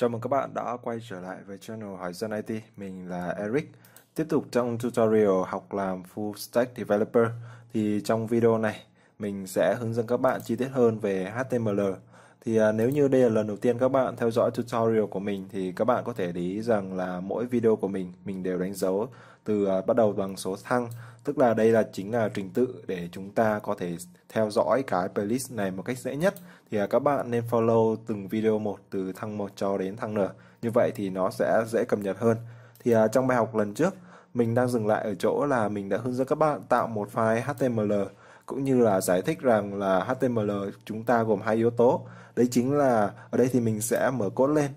Chào mừng các bạn đã quay trở lại với channel Hỏi Dân IT, mình là Eric. Tiếp tục trong tutorial học làm Full Stack Developer thì trong video này mình sẽ hướng dẫn các bạn chi tiết hơn về HTML, thì à, nếu như đây là lần đầu tiên các bạn theo dõi tutorial của mình thì các bạn có thể để ý rằng là mỗi video của mình mình đều đánh dấu từ à, bắt đầu bằng số thăng, tức là đây là chính là trình tự để chúng ta có thể theo dõi cái playlist này một cách dễ nhất. Thì à, các bạn nên follow từng video một từ thăng một cho đến thăng n. Như vậy thì nó sẽ dễ cập nhật hơn. Thì à, trong bài học lần trước mình đang dừng lại ở chỗ là mình đã hướng dẫn các bạn tạo một file HTML cũng như là giải thích rằng là HTML chúng ta gồm hai yếu tố đấy chính là ở đây thì mình sẽ mở cốt lên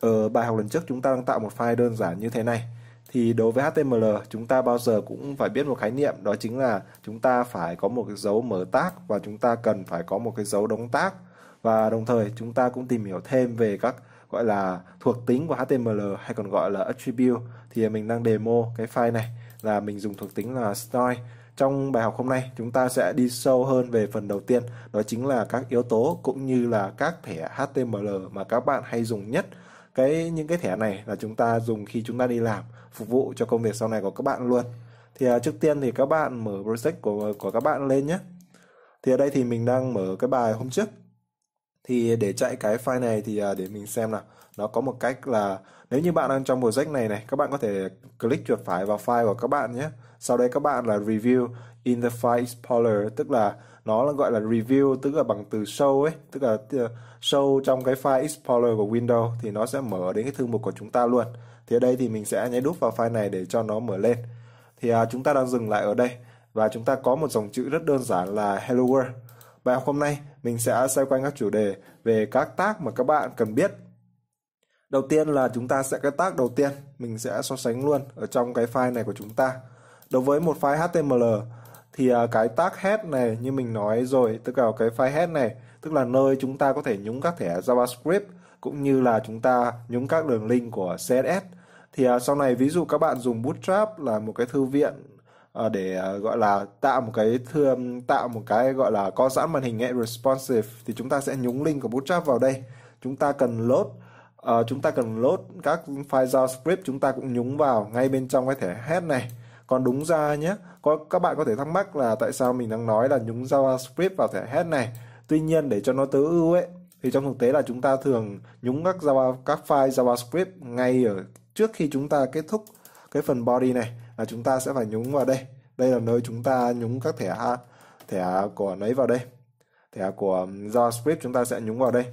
ở ờ, bài học lần trước chúng ta đang tạo một file đơn giản như thế này thì đối với HTML chúng ta bao giờ cũng phải biết một khái niệm đó chính là chúng ta phải có một cái dấu mở tác và chúng ta cần phải có một cái dấu đóng tác và đồng thời chúng ta cũng tìm hiểu thêm về các gọi là thuộc tính của HTML hay còn gọi là attribute thì mình đang demo cái file này là mình dùng thuộc tính là style trong bài học hôm nay, chúng ta sẽ đi sâu hơn về phần đầu tiên, đó chính là các yếu tố cũng như là các thẻ HTML mà các bạn hay dùng nhất. Cái những cái thẻ này là chúng ta dùng khi chúng ta đi làm, phục vụ cho công việc sau này của các bạn luôn. Thì à, trước tiên thì các bạn mở project của của các bạn lên nhé. Thì ở đây thì mình đang mở cái bài hôm trước thì để chạy cái file này thì à, để mình xem nào nó có một cách là nếu như bạn đang trong project này này các bạn có thể click chuột phải vào file của các bạn nhé sau đấy các bạn là review in the file explorer tức là nó là gọi là review tức là bằng từ show ấy tức là ờ, show trong cái file explorer của Windows thì nó sẽ mở đến cái thư mục của chúng ta luôn thì ở đây thì mình sẽ nháy đúp vào file này để cho nó mở lên thì à, chúng ta đang dừng lại ở đây và chúng ta có một dòng chữ rất đơn giản là hello world bài học hôm nay mình sẽ xoay quanh các chủ đề về các tác mà các bạn cần biết. Đầu tiên là chúng ta sẽ cái tác đầu tiên, mình sẽ so sánh luôn ở trong cái file này của chúng ta. Đối với một file HTML thì à, cái tác head này như mình nói rồi, tức là cái file head này, tức là nơi chúng ta có thể nhúng các thẻ JavaScript cũng như là chúng ta nhúng các đường link của CSS thì à, sau này ví dụ các bạn dùng Bootstrap là một cái thư viện Ờ, để ờ, gọi là tạo một cái thương tạo một cái gọi là có sẵn màn hình nghe responsive thì chúng ta sẽ nhúng link của Bootstrap vào đây chúng ta cần load uh, chúng ta cần load các file JavaScript chúng ta cũng nhúng vào ngay bên trong cái thẻ head này còn đúng ra nhé có các bạn có thể thắc mắc là tại sao mình đang nói là nhúng JavaScript vào thẻ head này tuy nhiên để cho nó tối ưu ấy thì trong thực tế là chúng ta thường nhúng các Java, các file JavaScript ngay ở trước khi chúng ta kết thúc cái phần body này là chúng ta sẽ phải nhúng vào đây đây là nơi chúng ta nhúng các thẻ thẻ của nấy vào đây thẻ của JavaScript chúng ta sẽ nhúng vào đây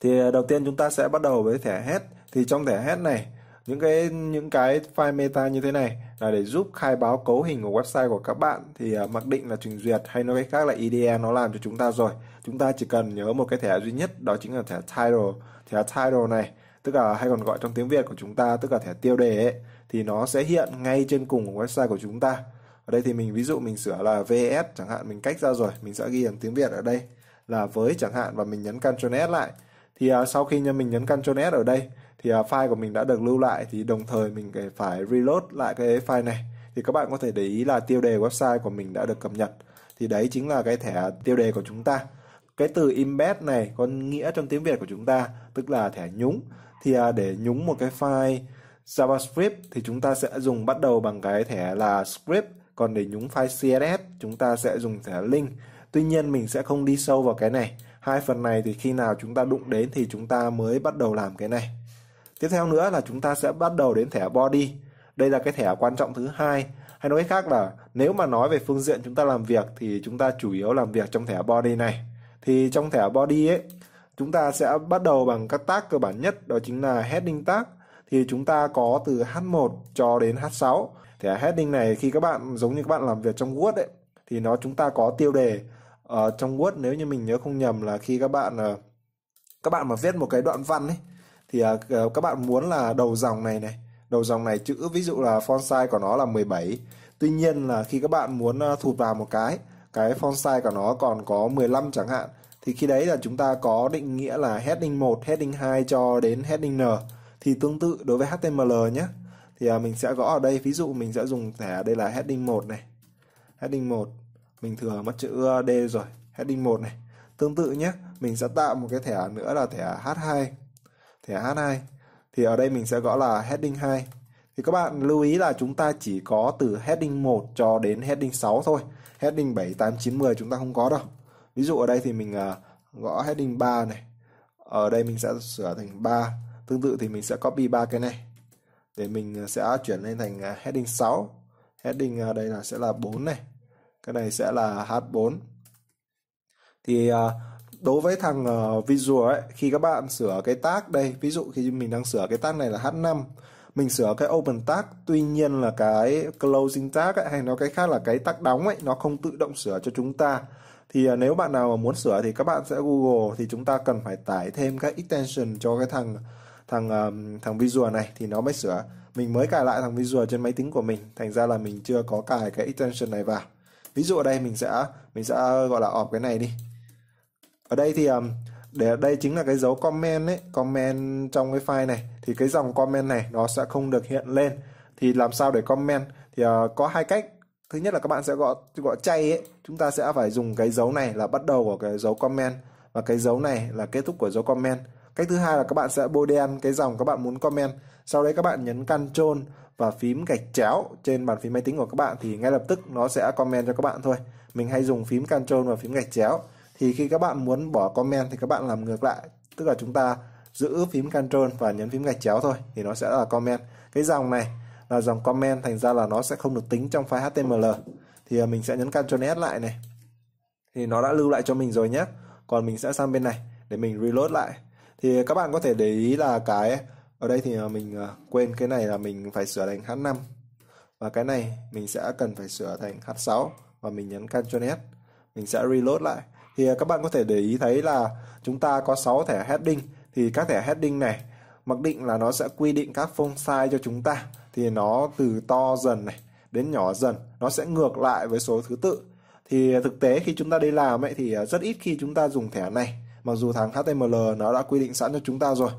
thì ờ, đầu tiên chúng ta sẽ bắt đầu với thẻ head thì trong thẻ head này những cái những cái file meta như thế này là để giúp khai báo cấu hình của website của các bạn thì ờ, mặc định là trình duyệt hay nói cách khác là IDE nó làm cho chúng ta rồi chúng ta chỉ cần nhớ một cái thẻ duy nhất đó chính là thẻ title thẻ title này tức là hay còn gọi trong tiếng Việt của chúng ta tức là thẻ tiêu đề ấy thì nó sẽ hiện ngay trên cùng của website của chúng ta ở đây thì mình ví dụ mình sửa là vs e chẳng hạn mình cách ra rồi mình sẽ ghi bằng tiếng việt ở đây là với chẳng hạn và mình nhấn Ctrl S lại thì uh, sau khi mình nhấn Ctrl S ở đây thì uh, file của mình đã được lưu lại thì đồng thời mình phải reload lại cái file này thì các bạn có thể để ý là tiêu đề website của mình đã được cập nhật thì đấy chính là cái thẻ tiêu đề của chúng ta cái từ embed này có nghĩa trong tiếng việt của chúng ta tức là thẻ nhúng thì uh, để nhúng một cái file JavaScript thì chúng ta sẽ dùng bắt đầu bằng cái thẻ là script còn để nhúng file CSS chúng ta sẽ dùng thẻ link tuy nhiên mình sẽ không đi sâu vào cái này hai phần này thì khi nào chúng ta đụng đến thì chúng ta mới bắt đầu làm cái này tiếp theo nữa là chúng ta sẽ bắt đầu đến thẻ body đây là cái thẻ quan trọng thứ hai hay nói khác là nếu mà nói về phương diện chúng ta làm việc thì chúng ta chủ yếu làm việc trong thẻ body này thì trong thẻ body ấy chúng ta sẽ bắt đầu bằng các tag cơ bản nhất đó chính là heading tag thì chúng ta có từ H1 cho đến H6 thì heading này khi các bạn giống như các bạn làm việc trong Word ấy thì nó chúng ta có tiêu đề ở ờ, trong Word nếu như mình nhớ không nhầm là khi các bạn ờ, các bạn mà viết một cái đoạn văn ấy thì ờ, các bạn muốn là đầu dòng này này đầu dòng này chữ ví dụ là font size của nó là 17 tuy nhiên là khi các bạn muốn thụt vào một cái cái font size của nó còn có 15 chẳng hạn thì khi đấy là chúng ta có định nghĩa là heading 1, heading 2 cho đến heading N thì tương tự đối với HTML nhé thì à, mình sẽ gõ ở đây ví dụ mình sẽ dùng thẻ đây là heading 1 này heading 1 mình thừa mất chữ ờ, D rồi heading 1 này tương tự nhé mình sẽ tạo một cái thẻ nữa là thẻ H2 thẻ H2 thì ở đây mình sẽ gõ là heading 2 thì các bạn lưu ý là chúng ta chỉ có từ heading 1 cho đến heading 6 thôi heading 7, 8, 9, 10 chúng ta không có đâu ví dụ ở đây thì mình ờ, gõ heading 3 này ở đây mình sẽ sửa thành 3 tương tự thì mình sẽ copy ba cái này để mình ờ, sẽ chuyển lên thành ờ, heading 6 heading ờ, đây là sẽ là 4 này cái này sẽ là H4 thì đối với thằng visual ấy khi các bạn sửa cái tag đây ví dụ khi mình đang sửa cái tag này là H5 mình sửa cái open tag tuy nhiên là cái closing tag ấy, hay nói cái khác là cái tag đóng ấy nó không tự động sửa cho chúng ta thì nếu bạn nào mà muốn sửa thì các bạn sẽ google thì chúng ta cần phải tải thêm các extension cho cái thằng thằng uh, thằng visual này thì nó mới sửa mình mới cài lại thằng visual trên máy tính của mình thành ra là mình chưa có cài cái extension này vào ví dụ ở đây mình sẽ mình sẽ gọi là ọp cái này đi ở đây thì um, để đây chính là cái dấu comment ấy comment trong cái file này thì cái dòng comment này nó sẽ không được hiện lên thì làm sao để comment thì uh, có hai cách thứ nhất là các bạn sẽ gọi gọi chay ấy chúng ta sẽ phải dùng cái dấu này là bắt đầu của cái dấu comment và cái dấu này là kết thúc của dấu comment Cách thứ hai là các bạn sẽ bôi đen cái dòng các bạn muốn comment. Sau đấy các bạn nhấn Ctrl và phím gạch chéo trên bàn phím máy tính của các bạn thì ngay lập tức nó sẽ comment cho các bạn thôi. Mình hay dùng phím Ctrl và phím gạch chéo. Thì khi các bạn muốn bỏ comment thì các bạn làm ngược lại, tức là chúng ta giữ phím Ctrl và nhấn phím gạch chéo thôi thì nó sẽ là comment. Cái dòng này là dòng comment thành ra là nó sẽ không được tính trong file HTML. Thì à, mình sẽ nhấn Ctrl S lại này. Thì nó đã lưu lại cho mình rồi nhé. Còn mình sẽ sang bên này để mình reload lại thì các bạn có thể để ý là cái ở đây thì à, mình à, quên cái này là mình phải sửa thành H5 và cái này mình sẽ cần phải sửa thành H6 và mình nhấn Ctrl S mình sẽ reload lại thì à, các bạn có thể để ý thấy là chúng ta có 6 thẻ heading thì các thẻ heading này mặc định là nó sẽ quy định các font size cho chúng ta thì nó từ to dần này đến nhỏ dần nó sẽ ngược lại với số thứ tự thì thực tế khi chúng ta đi làm ấy thì rất ít khi chúng ta dùng thẻ này mặc dù thằng HTML nó đã quy định sẵn cho chúng ta rồi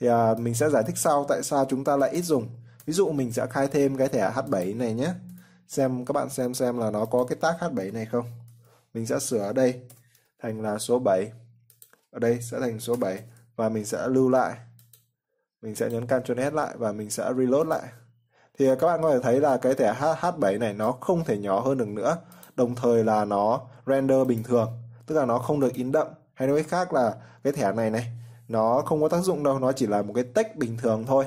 thì à, mình sẽ giải thích sau tại sao chúng ta lại ít dùng ví dụ mình sẽ khai thêm cái thẻ H7 này nhé xem các bạn xem xem là nó có cái tag H7 này không mình sẽ sửa ở đây thành là số 7 ở đây sẽ thành số 7 và mình sẽ lưu lại mình sẽ nhấn Ctrl S lại và mình sẽ reload lại thì à, các bạn có thể thấy là cái thẻ H7 này nó không thể nhỏ hơn được nữa đồng thời là nó render bình thường tức là nó không được in đậm hay nói khác là cái thẻ này này nó không có tác dụng đâu nó chỉ là một cái tech bình thường thôi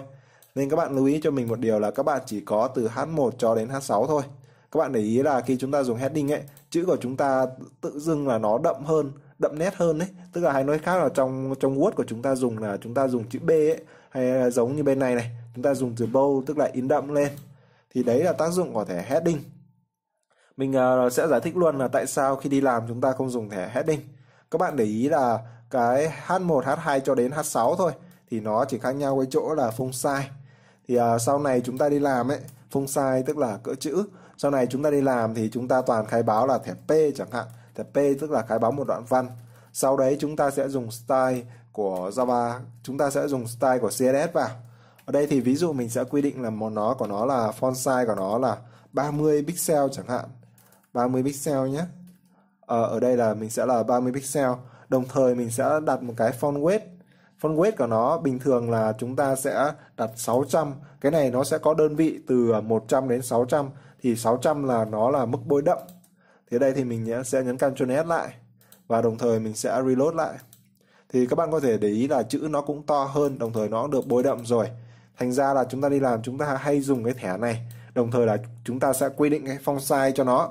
nên các bạn lưu ý cho mình một điều là các bạn chỉ có từ H1 cho đến H6 thôi các bạn để ý là khi chúng ta dùng heading ấy chữ của chúng ta tự dưng là nó đậm hơn đậm nét hơn đấy tức là hay nói khác là trong trong word của chúng ta dùng là chúng ta dùng chữ b ấy hay là giống như bên này này chúng ta dùng từ bold tức là in đậm lên thì đấy là tác dụng của thẻ heading mình uh, sẽ giải thích luôn là tại sao khi đi làm chúng ta không dùng thẻ heading các bạn để ý là cái H1, H2 cho đến H6 thôi thì nó chỉ khác nhau cái chỗ là phông sai thì uh, sau này chúng ta đi làm ấy phông sai tức là cỡ chữ sau này chúng ta đi làm thì chúng ta toàn khai báo là thẻ P chẳng hạn thẻ P tức là khai báo một đoạn văn sau đấy chúng ta sẽ dùng style của Java chúng ta sẽ dùng style của CSS vào ở đây thì ví dụ mình sẽ quy định là một nó của nó là font size của nó là 30 pixel chẳng hạn 30 pixel nhé Ờ, ở đây là mình sẽ là 30 pixel đồng thời mình sẽ đặt một cái font weight font weight của nó bình thường là chúng ta sẽ đặt 600 cái này nó sẽ có đơn vị từ 100 ờ, đến 600 thì 600 là nó là mức bôi đậm thế đây thì mình sẽ nhấn Ctrl S lại và đồng thời mình sẽ reload lại thì các bạn có thể để ý là chữ nó cũng to hơn đồng thời nó cũng được bôi đậm rồi thành ra là chúng ta đi làm chúng ta hay dùng cái thẻ này đồng thời là chúng ta sẽ quy định cái font size cho nó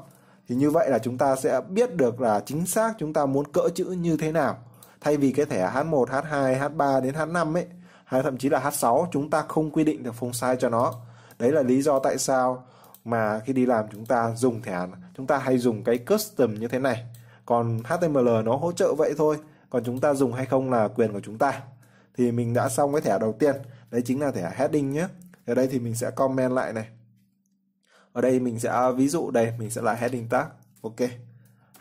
thì như vậy là chúng ta sẽ biết được là chính xác chúng ta muốn cỡ chữ như thế nào thay vì cái thẻ H1, H2, H3 đến H5 ấy hay thậm chí là H6 chúng ta không quy định được phông size cho nó đấy là lý do tại sao mà khi đi làm chúng ta dùng thẻ chúng ta hay dùng cái custom như thế này còn HTML nó hỗ trợ vậy thôi còn chúng ta dùng hay không là quyền của chúng ta thì mình đã xong cái thẻ đầu tiên đấy chính là thẻ heading nhé ở đây thì mình sẽ comment lại này ở đây mình sẽ à, ví dụ đây mình sẽ là heading tag ok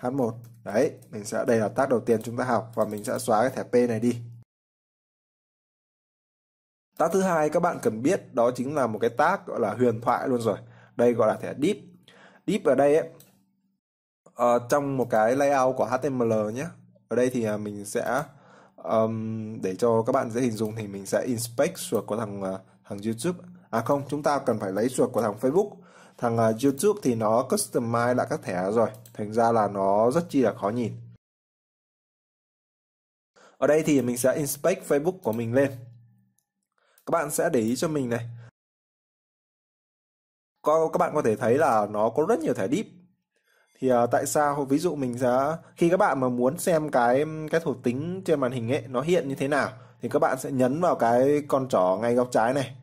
h1 đấy mình sẽ đây là tag đầu tiên chúng ta học và mình sẽ xóa cái thẻ p này đi tag thứ hai các bạn cần biết đó chính là một cái tag gọi là huyền thoại luôn rồi đây gọi là thẻ deep deep ở đây ấy uh, trong một cái layout của html nhé ở đây thì à, mình sẽ um, để cho các bạn dễ hình dung thì mình sẽ inspect chuột của thằng à, thằng youtube à không chúng ta cần phải lấy chuột của thằng facebook thằng uh, YouTube thì nó customize lại các thẻ rồi thành ra là nó rất chi là khó nhìn ở đây thì mình sẽ inspect Facebook của mình lên các bạn sẽ để ý cho mình này có các bạn có thể thấy là nó có rất nhiều thẻ deep thì uh, tại sao ví dụ mình sẽ khi các bạn mà muốn xem cái cái thuộc tính trên màn hình ấy nó hiện như thế nào thì các bạn sẽ nhấn vào cái con trỏ ngay góc trái này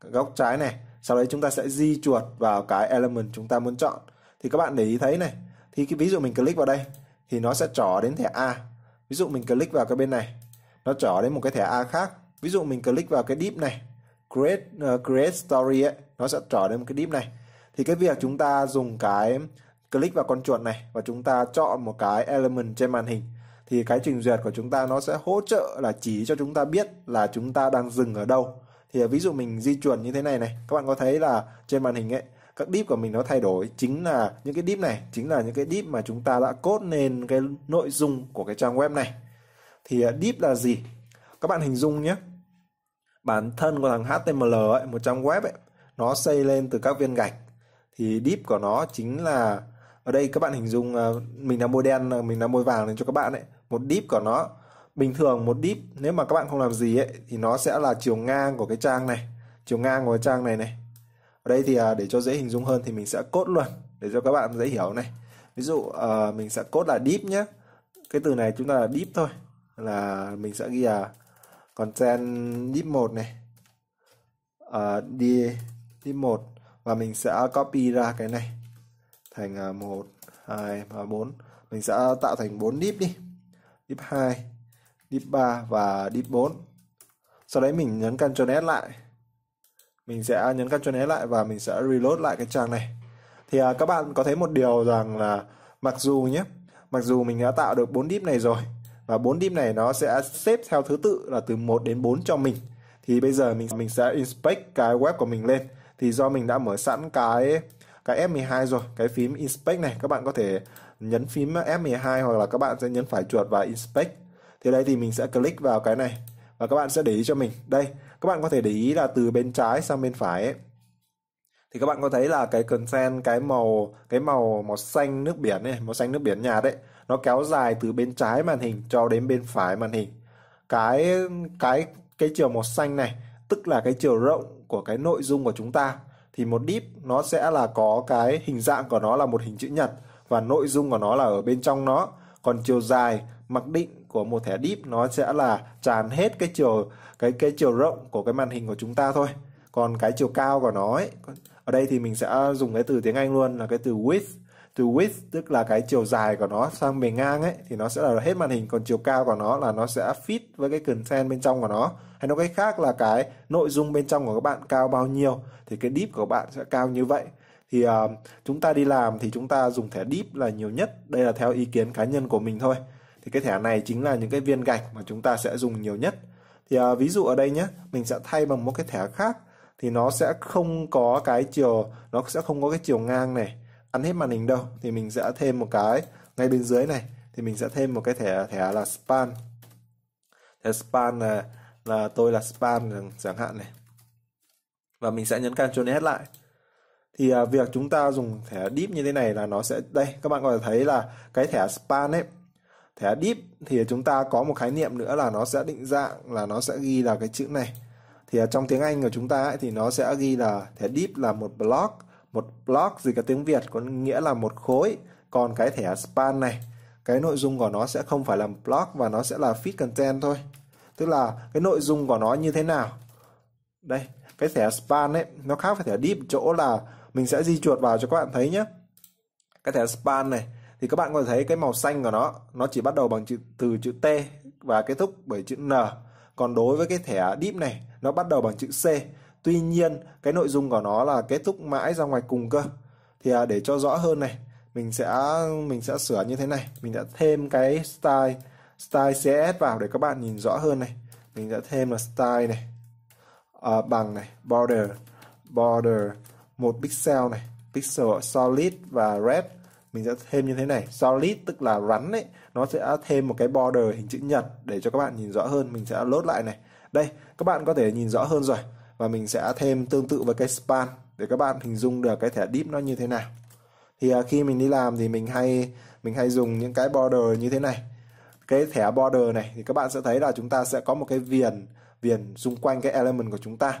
góc trái này sau đấy chúng ta sẽ di chuột vào cái element chúng ta muốn chọn thì các bạn để ý thấy này thì cái ví dụ mình click vào đây thì nó sẽ trỏ đến thẻ A ví dụ mình click vào cái bên này nó trỏ đến một cái thẻ A khác ví dụ mình click vào cái deep này create uh, create story ấy nó sẽ trỏ đến một cái deep này thì cái việc chúng ta dùng cái click vào con chuột này và chúng ta chọn một cái element trên màn hình thì cái trình duyệt của chúng ta nó sẽ hỗ trợ là chỉ cho chúng ta biết là chúng ta đang dừng ở đâu thì à, ví dụ mình di chuyển như thế này này các bạn có thấy là trên màn hình ấy các deep của mình nó thay đổi chính là những cái deep này chính là những cái deep mà chúng ta đã cốt nên cái nội dung của cái trang web này thì deep à, là gì các bạn hình dung nhé bản thân của thằng HTML ấy, một trang web ấy, nó xây lên từ các viên gạch thì deep của nó chính là ở đây các bạn hình dung à, mình là môi đen mình là môi vàng lên cho các bạn ấy một deep của nó bình thường một dip nếu mà các bạn không làm gì ấy thì nó sẽ là chiều ngang của cái trang này chiều ngang của cái trang này này ở đây thì à, để cho dễ hình dung hơn thì mình sẽ cốt luôn để cho các bạn dễ hiểu này ví dụ ờ, mình sẽ cốt là dip nhé cái từ này chúng ta là deep thôi là mình sẽ ghi là content dip một này uh, đi deep 1 và mình sẽ copy ra cái này thành à, một hai ba bốn mình sẽ tạo thành bốn dip đi dip hai deep 3 và deep 4 sau đấy mình nhấn Ctrl S lại mình sẽ nhấn Ctrl S lại và mình sẽ reload lại cái trang này thì à, các bạn có thấy một điều rằng là mặc dù nhé mặc dù mình đã tạo được 4 deep này rồi và 4 deep này nó sẽ xếp theo thứ tự là từ 1 đến 4 cho mình thì bây giờ mình mình sẽ inspect cái web của mình lên thì do mình đã mở sẵn cái cái F12 rồi cái phím inspect này các bạn có thể nhấn phím F12 hoặc là các bạn sẽ nhấn phải chuột và inspect thì đây thì mình sẽ click vào cái này và các bạn sẽ để ý cho mình đây các bạn có thể để ý là từ bên trái sang bên phải ấy. thì các bạn có thấy là cái consent cái màu cái màu màu xanh nước biển này màu xanh nước biển nhạt đấy nó kéo dài từ bên trái màn hình cho đến bên phải màn hình cái cái cái chiều màu xanh này tức là cái chiều rộng của cái nội dung của chúng ta thì một deep nó sẽ là có cái hình dạng của nó là một hình chữ nhật và nội dung của nó là ở bên trong nó còn chiều dài mặc định của một thẻ deep nó sẽ là tràn hết cái chiều cái cái chiều rộng của cái màn hình của chúng ta thôi còn cái chiều cao của nó ấy, ở đây thì mình sẽ dùng cái từ tiếng Anh luôn là cái từ width từ width tức là cái chiều dài của nó sang bề ngang ấy thì nó sẽ là hết màn hình còn chiều cao của nó là nó sẽ fit với cái content bên trong của nó hay nói cách khác là cái nội dung bên trong của các bạn cao bao nhiêu thì cái deep của các bạn sẽ cao như vậy thì uh, chúng ta đi làm thì chúng ta dùng thẻ deep là nhiều nhất đây là theo ý kiến cá nhân của mình thôi thì cái thẻ này chính là những cái viên gạch mà chúng ta sẽ dùng nhiều nhất thì à, ví dụ ở đây nhé mình sẽ thay bằng một cái thẻ khác thì nó sẽ không có cái chiều nó sẽ không có cái chiều ngang này ăn hết màn hình đâu thì mình sẽ thêm một cái ngay bên dưới này thì mình sẽ thêm một cái thẻ thẻ là span thẻ span là là tôi là span chẳng hạn này và mình sẽ nhấn Ctrl S lại thì à, việc chúng ta dùng thẻ deep như thế này là nó sẽ đây các bạn có thể thấy là cái thẻ span ấy thẻ à, deep thì chúng ta có một khái niệm nữa là nó sẽ định dạng là nó sẽ ghi là cái chữ này thì à, trong tiếng Anh của chúng ta ấy, thì nó sẽ ghi là thẻ à, deep là một block một block gì cả tiếng Việt có nghĩa là một khối còn cái thẻ span này cái nội dung của nó sẽ không phải là block và nó sẽ là feed content thôi tức là cái nội dung của nó như thế nào đây cái thẻ span ấy nó khác với thẻ deep chỗ là mình sẽ di chuột vào cho các bạn thấy nhé cái thẻ span này thì các bạn có thể thấy cái màu xanh của nó nó chỉ bắt đầu bằng chữ từ chữ T và kết thúc bởi chữ N còn đối với cái thẻ deep này nó bắt đầu bằng chữ C tuy nhiên cái nội dung của nó là kết thúc mãi ra ngoài cùng cơ thì à, để cho rõ hơn này mình sẽ mình sẽ sửa như thế này mình đã thêm cái style style cs vào để các bạn nhìn rõ hơn này mình đã thêm là style này à, bằng này border border một pixel này pixel solid và red mình sẽ thêm như thế này solid tức là rắn ấy nó sẽ thêm một cái border hình chữ nhật để cho các bạn nhìn rõ hơn mình sẽ lốt lại này đây các bạn có thể nhìn rõ hơn rồi và mình sẽ thêm tương tự với cái span để các bạn hình dung được cái thẻ deep nó như thế nào thì à, khi mình đi làm thì mình hay mình hay dùng những cái border như thế này cái thẻ border này thì các bạn sẽ thấy là chúng ta sẽ có một cái viền viền xung quanh cái element của chúng ta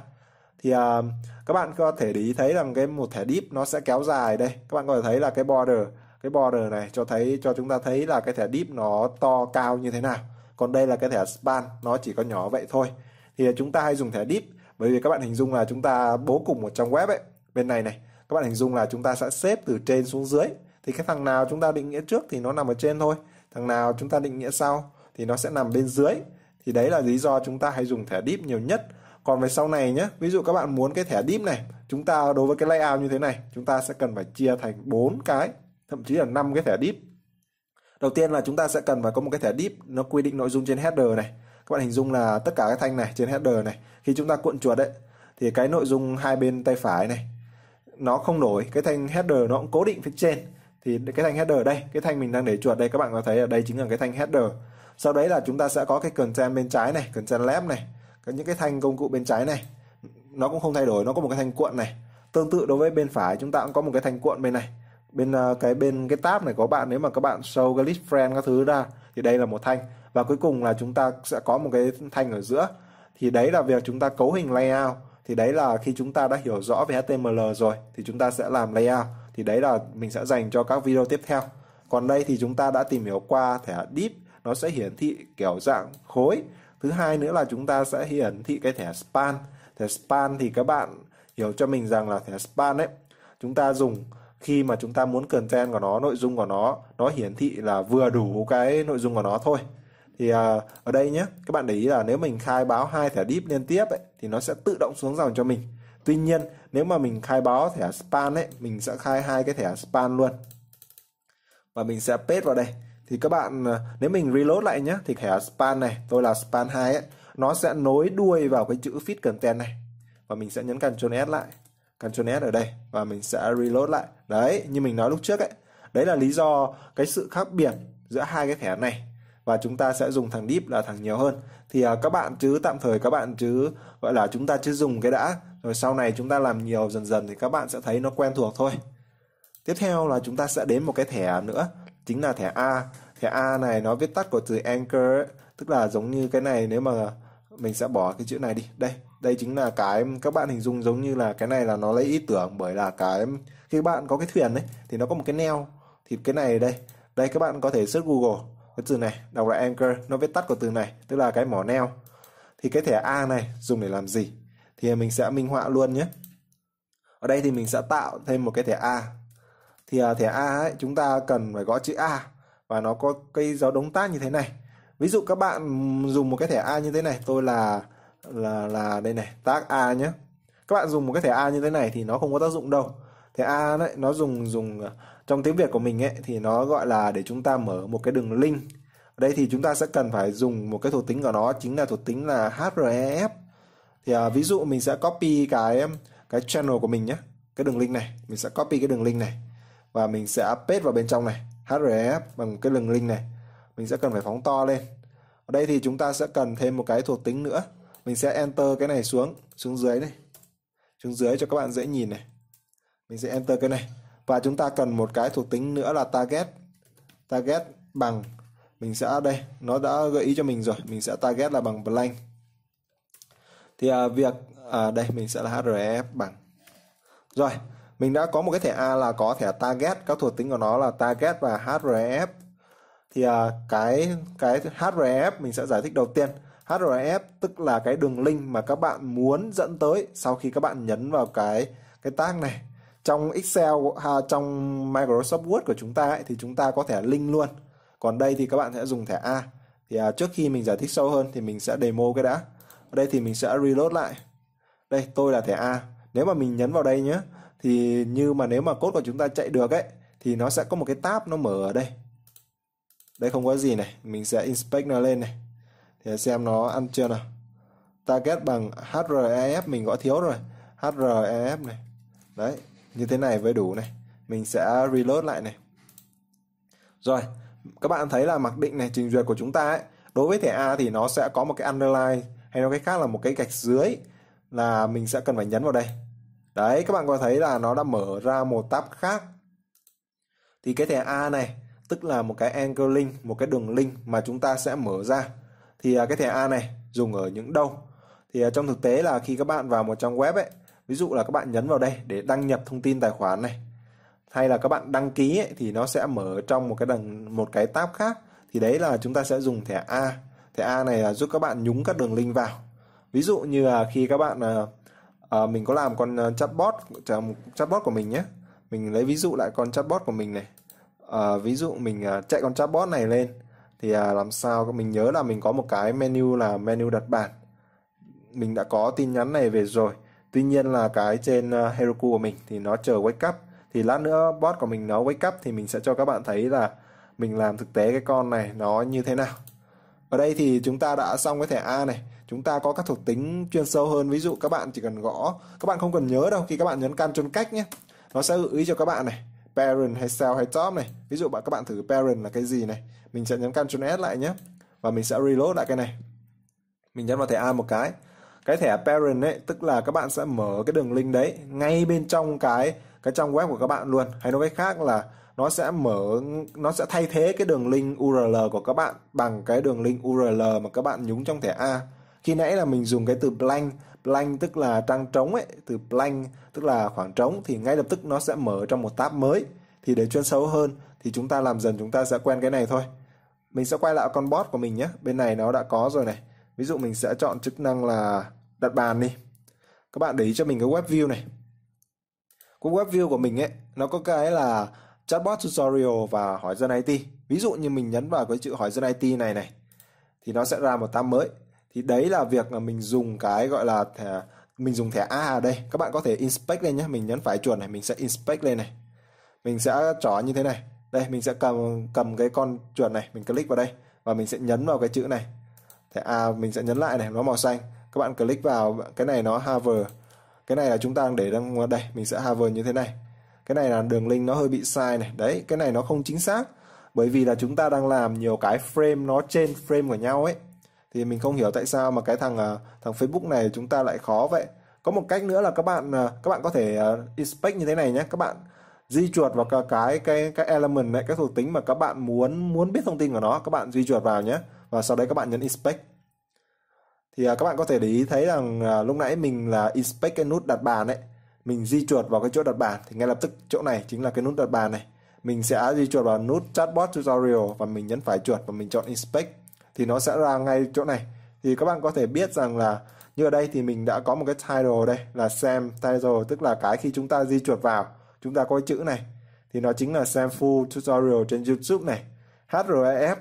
thì uh, các bạn có thể để ý thấy rằng cái một thẻ deep nó sẽ kéo dài đây các bạn có thể thấy là cái border cái border này cho thấy cho chúng ta thấy là cái thẻ deep nó to cao như thế nào còn đây là cái thẻ span nó chỉ có nhỏ vậy thôi thì chúng ta hay dùng thẻ deep bởi vì các bạn hình dung là chúng ta bố cùng một trong web ấy bên này này các bạn hình dung là chúng ta sẽ xếp từ trên xuống dưới thì cái thằng nào chúng ta định nghĩa trước thì nó nằm ở trên thôi thằng nào chúng ta định nghĩa sau thì nó sẽ nằm bên dưới thì đấy là lý do chúng ta hay dùng thẻ deep nhiều nhất còn về sau này nhé ví dụ các bạn muốn cái thẻ deep này chúng ta đối với cái layout như thế này chúng ta sẽ cần phải chia thành bốn cái thậm chí là năm cái thẻ deep đầu tiên là chúng ta sẽ cần phải có một cái thẻ deep nó quy định nội dung trên header này các bạn hình dung là tất cả các thanh này trên header này khi chúng ta cuộn chuột đấy thì cái nội dung hai bên tay phải này nó không đổi cái thanh header nó cũng cố định phía trên thì cái thanh header đây cái thanh mình đang để chuột đây các bạn có thấy là đây chính là cái thanh header sau đấy là chúng ta sẽ có cái content bên trái này content left này có những cái thanh công cụ bên trái này nó cũng không thay đổi nó có một cái thanh cuộn này tương tự đối với bên phải chúng ta cũng có một cái thanh cuộn bên này bên ờ, cái bên cái tab này có bạn nếu mà các bạn show cái list friend các thứ ra thì đây là một thanh và cuối cùng là chúng ta sẽ có một cái thanh ở giữa thì đấy là việc chúng ta cấu hình layout thì đấy là khi chúng ta đã hiểu rõ về HTML rồi thì chúng ta sẽ làm layout thì đấy là mình sẽ dành cho các video tiếp theo còn đây thì chúng ta đã tìm hiểu qua thẻ div nó sẽ hiển thị kiểu dạng khối thứ hai nữa là chúng ta sẽ hiển thị cái thẻ span thẻ span thì các bạn hiểu cho mình rằng là thẻ span ấy chúng ta dùng khi mà chúng ta muốn content của nó nội dung của nó nó hiển thị là vừa đủ cái nội dung của nó thôi thì à, ở đây nhé các bạn để ý là nếu mình khai báo hai thẻ deep liên tiếp ấy, thì nó sẽ tự động xuống dòng cho mình tuy nhiên nếu mà mình khai báo thẻ span ấy mình sẽ khai hai cái thẻ span luôn và mình sẽ paste vào đây thì các bạn à, nếu mình reload lại nhé thì thẻ span này tôi là span 2 ấy nó sẽ nối đuôi vào cái chữ feed content này và mình sẽ nhấn Ctrl S lại Ctrl S ở đây và mình sẽ reload lại đấy như mình nói lúc trước ấy đấy là lý do cái sự khác biệt giữa hai cái thẻ này và chúng ta sẽ dùng thằng deep là thằng nhiều hơn thì uh, các bạn chứ tạm thời các bạn chứ gọi là chúng ta chứ dùng cái đã rồi sau này chúng ta làm nhiều dần dần thì các bạn sẽ thấy nó quen thuộc thôi tiếp theo là chúng ta sẽ đến một cái thẻ nữa chính là thẻ A thẻ A này nó viết tắt của từ anchor ấy, tức là giống như cái này nếu mà mình sẽ bỏ cái chữ này đi đây đây chính là cái các bạn hình dung giống như là cái này là nó lấy ý tưởng bởi là cái khi bạn có cái thuyền đấy thì nó có một cái neo thì cái này đây đây các bạn có thể search google cái từ này đọc là anchor nó viết tắt của từ này tức là cái mỏ neo thì cái thẻ a này dùng để làm gì thì mình sẽ minh họa luôn nhé ở đây thì mình sẽ tạo thêm một cái thẻ a thì à, thẻ a ấy, chúng ta cần phải gõ chữ a và nó có cái dấu đống tác như thế này ví dụ các bạn dùng một cái thẻ a như thế này tôi là là là đây này tác a nhé các bạn dùng một cái thẻ a như thế này thì nó không có tác dụng đâu thẻ a đấy nó dùng dùng ờ, trong tiếng việt của mình ấy thì nó gọi là để chúng ta mở một cái đường link ở đây thì chúng ta sẽ cần phải dùng một cái thuộc tính của nó chính là thuộc tính là href thì à, ví dụ mình sẽ copy cái cái channel của mình nhé cái đường link này mình sẽ copy cái đường link này và mình sẽ paste vào bên trong này href bằng cái đường link này mình sẽ cần phải phóng to lên ở đây thì chúng ta sẽ cần thêm một cái thuộc tính nữa mình sẽ enter cái này xuống xuống dưới này xuống dưới cho các bạn dễ nhìn này mình sẽ enter cái này và chúng ta cần một cái thuộc tính nữa là target target bằng mình sẽ đây nó đã gợi ý cho mình rồi mình sẽ target là bằng blank thì à, việc à, đây mình sẽ là href bằng rồi mình đã có một cái thẻ a là có thẻ target các thuộc tính của nó là target và href thì à, cái cái href mình sẽ giải thích đầu tiên HRF tức là cái đường link mà các bạn muốn dẫn tới sau khi các bạn nhấn vào cái cái tag này trong Excel ha, à, trong Microsoft Word của chúng ta ấy, thì chúng ta có thể link luôn còn đây thì các bạn sẽ dùng thẻ A thì à, trước khi mình giải thích sâu hơn thì mình sẽ demo cái đã ở đây thì mình sẽ reload lại đây tôi là thẻ A nếu mà mình nhấn vào đây nhé thì như mà nếu mà cốt của chúng ta chạy được ấy thì nó sẽ có một cái tab nó mở ở đây đây không có gì này mình sẽ inspect nó lên này để xem nó ăn chưa nào target bằng href mình gõ thiếu rồi href này đấy như thế này với đủ này mình sẽ reload lại này rồi các bạn thấy là mặc định này trình duyệt của chúng ta ấy đối với thẻ A thì nó sẽ có một cái underline hay nói cách khác là một cái gạch dưới là mình sẽ cần phải nhấn vào đây đấy các bạn có thấy là nó đã mở ra một tab khác thì cái thẻ A này tức là một cái angle link một cái đường link mà chúng ta sẽ mở ra thì à, cái thẻ A này dùng ở những đâu thì à, trong thực tế là khi các bạn vào một trang web ấy ví dụ là các bạn nhấn vào đây để đăng nhập thông tin tài khoản này hay là các bạn đăng ký ấy, thì nó sẽ mở trong một cái đằng một cái tab khác thì đấy là chúng ta sẽ dùng thẻ A thẻ A này là giúp các bạn nhúng các đường link vào ví dụ như là khi các bạn à, à mình có làm con chatbot chatbot của mình nhé mình lấy ví dụ lại con chatbot của mình này à, ví dụ mình chạy con chatbot này lên thì à, làm sao mình nhớ là mình có một cái menu là menu đặt bản mình đã có tin nhắn này về rồi tuy nhiên là cái trên à, Heroku của mình thì nó chờ wake up thì lát nữa bot của mình nó wake up thì mình sẽ cho các bạn thấy là mình làm thực tế cái con này nó như thế nào ở đây thì chúng ta đã xong cái thẻ A này chúng ta có các thuộc tính chuyên sâu hơn ví dụ các bạn chỉ cần gõ các bạn không cần nhớ đâu khi các bạn nhấn can Ctrl cách nhé nó sẽ gợi ý cho các bạn này parent hay self hay top này ví dụ bạn các bạn thử parent là cái gì này mình sẽ nhấn Ctrl S lại nhé và mình sẽ reload lại cái này mình nhấn vào thẻ A một cái cái thẻ parent ấy tức là các bạn sẽ mở cái đường link đấy ngay bên trong cái cái trong web của các bạn luôn hay nói cách khác là nó sẽ mở nó sẽ thay thế cái đường link URL của các bạn bằng cái đường link URL mà các bạn nhúng trong thẻ A khi nãy là mình dùng cái từ blank blank tức là trang trống ấy từ blank tức là khoảng trống thì ngay lập tức nó sẽ mở trong một tab mới thì để chuyên sâu hơn thì chúng ta làm dần chúng ta sẽ quen cái này thôi mình sẽ quay lại con bot của mình nhé bên này nó đã có rồi này ví dụ mình sẽ chọn chức năng là đặt bàn đi các bạn để ý cho mình cái web view này cái web view của mình ấy nó có cái là chatbot tutorial và hỏi dân IT ví dụ như mình nhấn vào cái chữ hỏi dân IT này này thì nó sẽ ra một tab mới thì đấy là việc là mình dùng cái gọi là thẻ, mình dùng thẻ A đây các bạn có thể inspect lên nhé mình nhấn phải chuột này mình sẽ inspect lên này mình sẽ trỏ như thế này đây mình sẽ cầm cầm cái con chuột này mình click vào đây và mình sẽ nhấn vào cái chữ này thế à mình sẽ nhấn lại này nó màu xanh các bạn click vào cái này nó hover cái này là chúng ta đang để đang đây mình sẽ hover như thế này cái này là đường link nó hơi bị sai này đấy cái này nó không chính xác bởi vì là chúng ta đang làm nhiều cái frame nó trên frame của nhau ấy thì mình không hiểu tại sao mà cái thằng à, thằng Facebook này chúng ta lại khó vậy có một cách nữa là các bạn à, các bạn có thể à, inspect như thế này nhé các bạn di chuột vào cái cái cái, cái element này cái thuộc tính mà các bạn muốn muốn biết thông tin của nó các bạn di chuột vào nhé và sau đấy các bạn nhấn inspect thì à, các bạn có thể để ý thấy rằng à, lúc nãy mình là inspect cái nút đặt bàn đấy mình di chuột vào cái chỗ đặt bàn thì ngay lập tức chỗ này chính là cái nút đặt bàn này mình sẽ di chuột vào nút chatbot tutorial và mình nhấn phải chuột và mình chọn inspect thì nó sẽ ra ngay chỗ này thì các bạn có thể biết rằng là như ở đây thì mình đã có một cái title đây là xem title tức là cái khi chúng ta di chuột vào chúng ta có chữ này thì nó chính là sample tutorial trên YouTube này HREF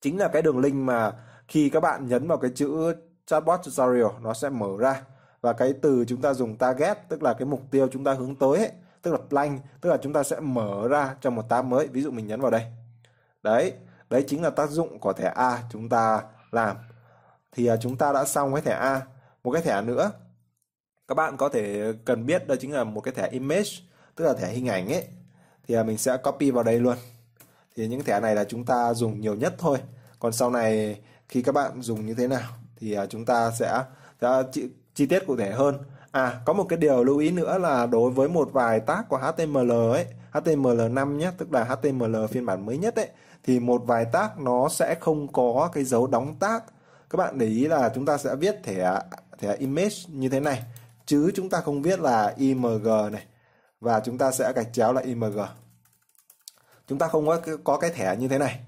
chính là cái đường link mà khi các bạn nhấn vào cái chữ chatbot tutorial nó sẽ mở ra và cái từ chúng ta dùng target tức là cái mục tiêu chúng ta hướng tới ấy, tức là plan tức là chúng ta sẽ mở ra cho một tab mới ví dụ mình nhấn vào đây đấy đấy chính là tác dụng của thẻ A chúng ta làm thì à, chúng ta đã xong cái thẻ A một cái thẻ nữa các bạn có thể cần biết đó chính là một cái thẻ image tức là thẻ hình ảnh ấy thì mình sẽ copy vào đây luôn thì những thẻ này là chúng ta dùng nhiều nhất thôi còn sau này khi các bạn dùng như thế nào thì à, chúng ta sẽ, sẽ chi, chi tiết cụ thể hơn à có một cái điều lưu ý nữa là đối với một vài tác của HTML ấy HTML5 nhé tức là HTML phiên bản mới nhất ấy thì một vài tác nó sẽ không có cái dấu đóng tác. các bạn để ý là chúng ta sẽ viết thẻ thẻ image như thế này chứ chúng ta không viết là img này và chúng ta sẽ gạch chéo là img chúng ta không có có cái thẻ như thế này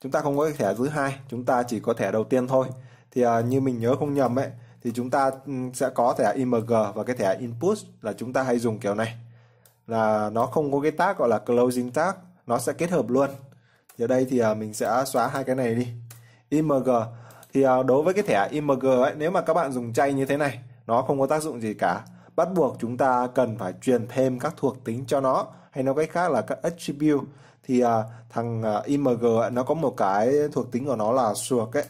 chúng ta không có cái thẻ thứ hai chúng ta chỉ có thẻ đầu tiên thôi thì uh, như mình nhớ không nhầm ấy thì chúng ta ừ, sẽ có thẻ img và cái thẻ input là chúng ta hay dùng kiểu này là nó không có cái tag gọi là closing tag nó sẽ kết hợp luôn thì ở đây thì uh, mình sẽ xóa hai cái này đi img thì uh, đối với cái thẻ img ấy nếu mà các bạn dùng chay như thế này nó không có tác dụng gì cả bắt buộc chúng ta cần phải truyền thêm các thuộc tính cho nó hay nói cách khác là các attribute thì uh, thằng uh, à, img nó có một cái thuộc tính của nó là suộc ấy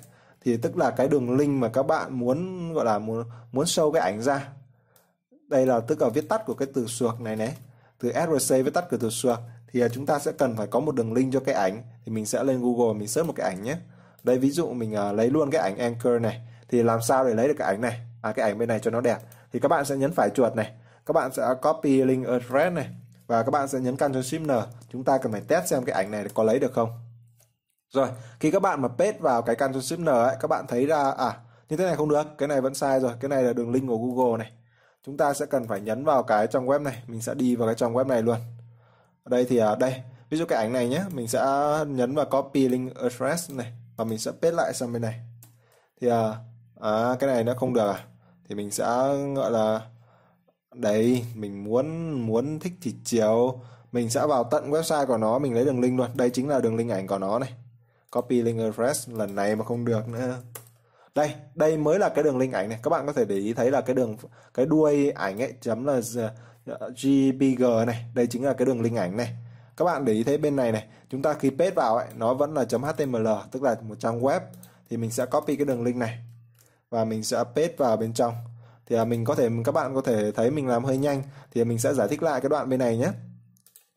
thì tức là cái đường link mà các bạn muốn gọi là muốn muốn show cái ảnh ra đây là tức là viết tắt của cái từ suộc này này từ src viết tắt của từ suộc thì uh, chúng ta sẽ cần phải có một đường link cho cái ảnh thì mình sẽ lên google mình search một cái ảnh nhé đây ví dụ mình uh, lấy luôn cái ảnh anchor này thì làm sao để lấy được cái ảnh này à cái ảnh bên này cho nó đẹp thì các bạn sẽ nhấn phải chuột này các bạn sẽ copy link address này và các bạn sẽ nhấn Ctrl Shift N chúng ta cần phải test xem cái ảnh này có lấy được không rồi khi các bạn mà paste vào cái Ctrl Shift N ấy các bạn thấy ra à như thế này không được cái này vẫn sai rồi cái này là đường link của Google này chúng ta sẽ cần phải nhấn vào cái trong web này mình sẽ đi vào cái trong web này luôn ở đây thì ở à, đây ví dụ cái ảnh này nhé mình sẽ nhấn vào copy link address này và mình sẽ paste lại sang bên này thì à, à cái này nó không được à thì mình sẽ gọi là đấy mình muốn muốn thích thì chiều mình sẽ vào tận website của nó mình lấy đường link luôn đây chính là đường link ảnh của nó này copy link address lần này mà không được nữa đây đây mới là cái đường link ảnh này các bạn có thể để ý thấy là cái đường cái đuôi ảnh ấy chấm là jpg này đây chính là cái đường link ảnh này các bạn để ý thấy bên này này chúng ta khi paste vào ấy nó vẫn là html tức là một trang web thì mình sẽ copy cái đường link này và mình sẽ paste vào bên trong thì à, mình có thể các bạn có thể thấy mình làm hơi nhanh thì mình sẽ giải thích lại cái đoạn bên này nhé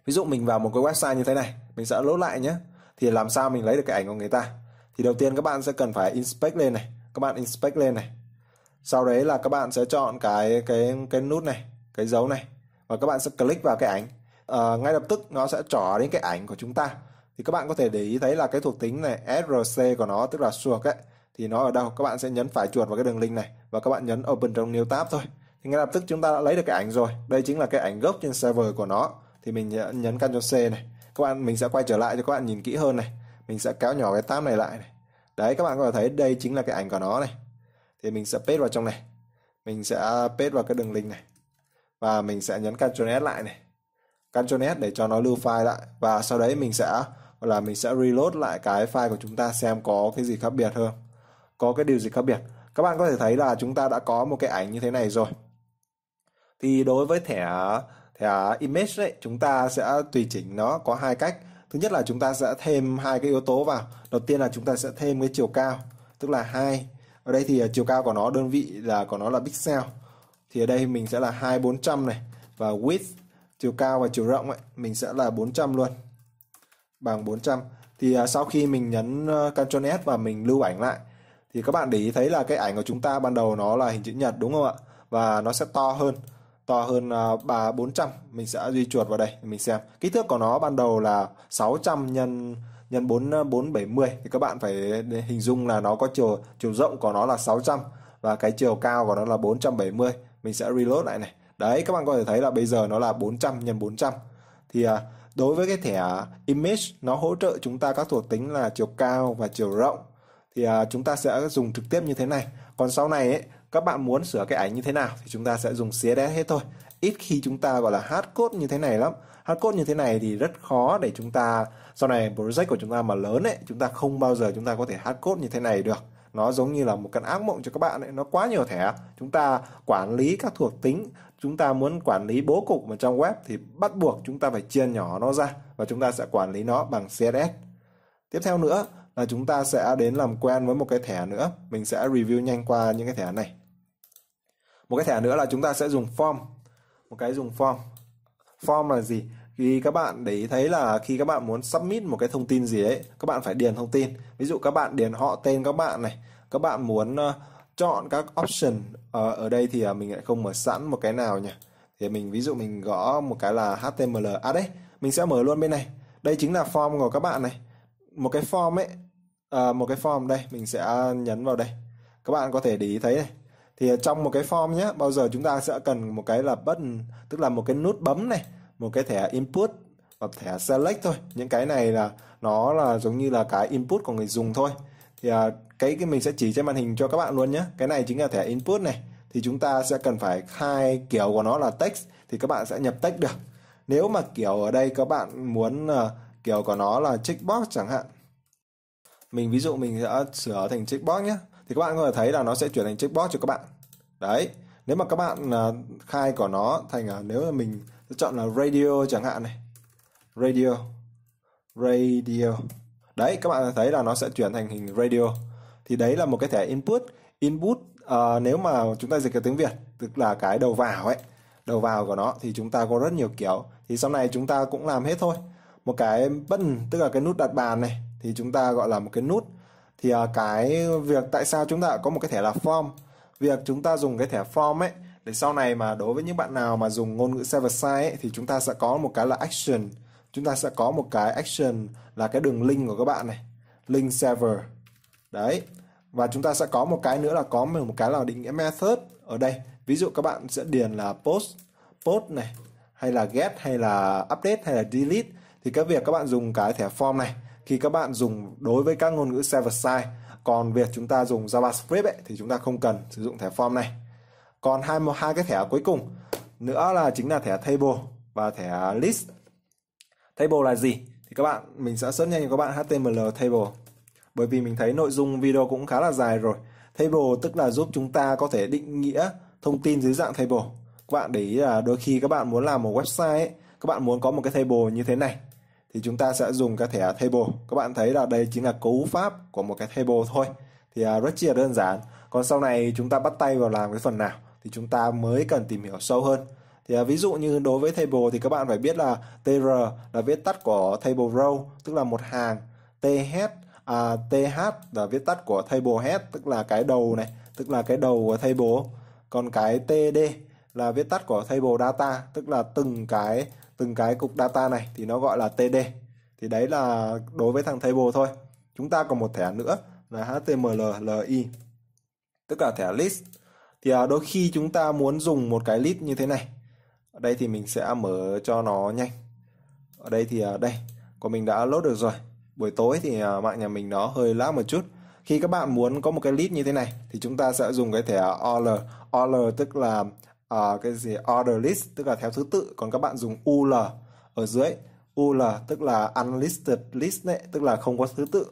ví dụ mình vào một cái website như thế này mình sẽ lốt lại nhé thì làm sao mình lấy được cái ảnh của người ta thì đầu tiên các bạn sẽ cần phải inspect lên này các bạn inspect lên này sau đấy là các bạn sẽ chọn cái cái cái nút này cái dấu này và các bạn sẽ click vào cái ảnh à, ngay lập tức nó sẽ trỏ đến cái ảnh của chúng ta thì các bạn có thể để ý thấy là cái thuộc tính này src của nó tức là suộc ấy thì nó ở đâu các bạn sẽ nhấn phải chuột vào cái đường link này và các bạn nhấn open trong new tab thôi thì ngay lập tức chúng ta đã lấy được cái ảnh rồi đây chính là cái ảnh gốc trên server của nó thì mình nhấn Ctrl C này các bạn mình sẽ quay trở lại cho các bạn nhìn kỹ hơn này mình sẽ kéo nhỏ cái tab này lại này đấy các bạn có thể thấy đây chính là cái ảnh của nó này thì mình sẽ paste vào trong này mình sẽ paste vào cái đường link này và mình sẽ nhấn Ctrl S lại này Ctrl S để cho nó lưu file lại và sau đấy mình sẽ là mình sẽ reload lại cái file của chúng ta xem có cái gì khác biệt hơn có cái điều gì khác biệt các bạn có thể thấy là chúng ta đã có một cái ảnh như thế này rồi thì đối với thẻ thẻ image đấy chúng ta sẽ tùy chỉnh nó có hai cách thứ nhất là chúng ta sẽ thêm hai cái yếu tố vào đầu tiên là chúng ta sẽ thêm cái chiều cao tức là hai ở đây thì à, chiều cao của nó đơn vị là của nó là pixel thì ở đây mình sẽ là hai bốn trăm này và width chiều cao và chiều rộng ấy mình sẽ là 400 luôn bằng 400 thì à, sau khi mình nhấn ờ, Ctrl S và mình lưu ảnh lại thì các bạn để ý thấy là cái ảnh của chúng ta ban đầu nó là hình chữ nhật đúng không ạ và nó sẽ to hơn to hơn à, ba bốn trăm mình sẽ di chuột vào đây mình xem kích thước của nó ban đầu là 600 nhân nhân 4470 à, thì các bạn phải hình dung là nó có chiều chiều rộng của nó là 600 và cái chiều cao của nó là 470 mình sẽ reload lại này đấy các bạn có thể thấy là bây giờ nó là 400 nhân 400 thì à, đối với cái thẻ image nó hỗ trợ chúng ta các thuộc tính là chiều cao và chiều rộng thì à, chúng ta sẽ dùng trực tiếp như thế này còn sau này ấy, các bạn muốn sửa cái ảnh như thế nào thì chúng ta sẽ dùng CSS hết thôi ít khi chúng ta gọi là hard code như thế này lắm hard code như thế này thì rất khó để chúng ta sau này project của chúng ta mà lớn ấy chúng ta không bao giờ chúng ta có thể hard code như thế này được nó giống như là một căn ác mộng cho các bạn ấy nó quá nhiều thẻ chúng ta quản lý các thuộc tính chúng ta muốn quản lý bố cục mà trong web thì bắt buộc chúng ta phải chia nhỏ nó ra và chúng ta sẽ quản lý nó bằng CSS tiếp theo nữa là chúng ta sẽ đến làm quen với một cái thẻ nữa mình sẽ review nhanh qua những cái thẻ này một cái thẻ nữa là chúng ta sẽ dùng form một cái dùng form form là gì thì các bạn để ý thấy là khi các bạn muốn submit một cái thông tin gì ấy các bạn phải điền thông tin ví dụ các bạn điền họ tên các bạn này các bạn muốn uh, chọn các option ở ờ, uh, ở đây thì uh, mình lại không mở sẵn một cái nào nhỉ thì mình ví dụ mình gõ một cái là html à đấy mình sẽ mở luôn bên này đây chính là form của các bạn này một cái form ấy uh, một cái form đây mình sẽ nhấn vào đây các bạn có thể để ý thấy này thì ờ, trong một cái form nhé bao giờ chúng ta sẽ cần một cái là button tức là một cái nút bấm này một cái thẻ input và thẻ select thôi những cái này là nó là giống như là cái input của người dùng thôi thì ờ, cái cái mình sẽ chỉ trên màn hình cho các bạn luôn nhé cái này chính là thẻ input này thì chúng ta sẽ cần phải hai kiểu của nó là text thì các bạn sẽ nhập text được nếu mà kiểu ở đây các bạn muốn kiểu của nó là checkbox chẳng hạn mình ví dụ mình đã sửa thành checkbox nhé thì các bạn có thể thấy là nó sẽ chuyển thành checkbox cho các bạn đấy nếu mà các bạn à, khai của nó thành à, nếu mà mình chọn là radio chẳng hạn này radio radio đấy các bạn thấy là nó sẽ chuyển thành hình radio thì đấy là một cái thẻ input input uh, nếu mà chúng ta dịch cái tiếng việt tức là cái đầu vào ấy đầu vào của nó thì chúng ta có rất nhiều kiểu thì sau này chúng ta cũng làm hết thôi một cái button tức là cái nút đặt bàn này thì chúng ta gọi là một cái nút thì uh, cái việc tại sao chúng ta có một cái thẻ là form việc chúng ta dùng cái thẻ form ấy để sau này mà đối với những bạn nào mà dùng ngôn ngữ server side ấy, thì chúng ta sẽ có một cái là action chúng ta sẽ có một cái action là cái đường link của các bạn này link server đấy và chúng ta sẽ có một cái nữa là có một cái là định nghĩa method ở đây ví dụ các bạn sẽ điền là post post này hay là get hay là update hay là delete thì cái việc các bạn dùng cái thẻ form này khi các bạn dùng đối với các ngôn ngữ server side còn việc chúng ta dùng JavaScript ấy, thì chúng ta không cần sử dụng thẻ form này còn hai một hai cái thẻ cuối cùng nữa là chính là thẻ table và thẻ list table là gì thì các bạn mình sẽ search nhanh cho các bạn html table bởi vì mình thấy nội dung video cũng khá là dài rồi table tức là giúp chúng ta có thể định nghĩa thông tin dưới dạng table các bạn để ý là đôi khi các bạn muốn làm một website ấy, các bạn muốn có một cái table như thế này thì chúng ta sẽ dùng cái thẻ table các bạn thấy là đây chính là cấu pháp của một cái table thôi thì à, rất chi là đơn giản còn sau này chúng ta bắt tay vào làm cái phần nào thì chúng ta mới cần tìm hiểu sâu hơn thì à, ví dụ như đối với table thì các bạn phải biết là tr là viết tắt của table row tức là một hàng th à, th là viết tắt của table head tức là cái đầu này tức là cái đầu của table còn cái td là viết tắt của table data tức là từng cái từng cái cục data này thì nó gọi là TD thì đấy là đối với thằng table thôi chúng ta còn một thẻ nữa là HTML LI tức là thẻ list thì à, đôi khi chúng ta muốn dùng một cái list như thế này ở đây thì mình sẽ mở cho nó nhanh ở đây thì à, đây của mình đã load được rồi buổi tối thì à, mạng nhà mình nó hơi lag một chút khi các bạn muốn có một cái list như thế này thì chúng ta sẽ dùng cái thẻ OL OL tức là Ờ, cái gì order list tức là theo thứ tự còn các bạn dùng ul ở dưới ul tức là unlisted list đấy tức là không có thứ tự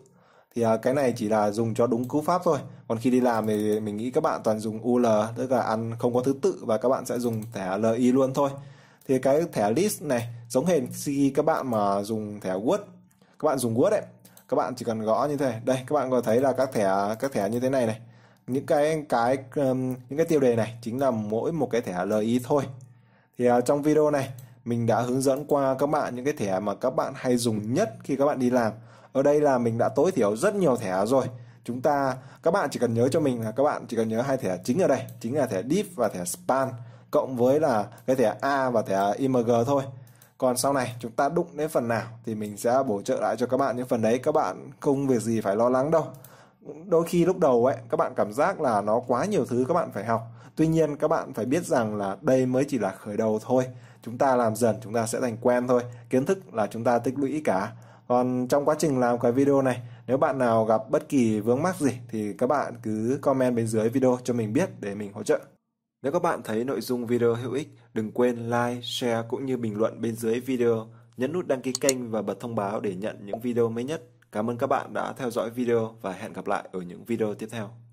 thì uh, cái này chỉ là dùng cho đúng cú pháp thôi còn khi đi làm thì mình nghĩ các bạn toàn dùng ul tức là ăn không có thứ tự và các bạn sẽ dùng thẻ li luôn thôi thì cái thẻ list này giống hệt khi các bạn mà dùng thẻ word các bạn dùng word đấy các bạn chỉ cần gõ như thế đây các bạn có thấy là các thẻ các thẻ như thế này này những cái cái um, những cái tiêu đề này chính là mỗi một cái thẻ lời ý thôi thì uh, trong video này mình đã hướng dẫn qua các bạn những cái thẻ mà các bạn hay dùng nhất khi các bạn đi làm ở đây là mình đã tối thiểu rất nhiều thẻ rồi chúng ta các bạn chỉ cần nhớ cho mình là các bạn chỉ cần nhớ hai thẻ chính ở đây chính là thẻ deep và thẻ span cộng với là cái thẻ a và thẻ img thôi còn sau này chúng ta đụng đến phần nào thì mình sẽ bổ trợ lại cho các bạn những phần đấy các bạn không việc gì phải lo lắng đâu đôi khi lúc đầu ấy các bạn cảm giác là nó quá nhiều thứ các bạn phải học tuy nhiên các bạn phải biết rằng là đây mới chỉ là khởi đầu thôi chúng ta làm dần chúng ta sẽ thành quen thôi kiến thức là chúng ta tích lũy cả còn trong quá trình làm cái video này nếu bạn nào gặp bất kỳ vướng mắc gì thì các bạn cứ comment bên dưới video cho mình biết để mình hỗ trợ nếu các bạn thấy nội dung video hữu ích đừng quên like share cũng như bình luận bên dưới video nhấn nút đăng ký kênh và bật thông báo để nhận những video mới nhất Cảm ơn các bạn đã theo dõi video và hẹn gặp lại ở những video tiếp theo.